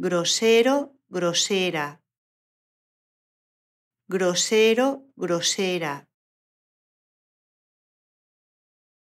grosero, grosera, grosero, grosera.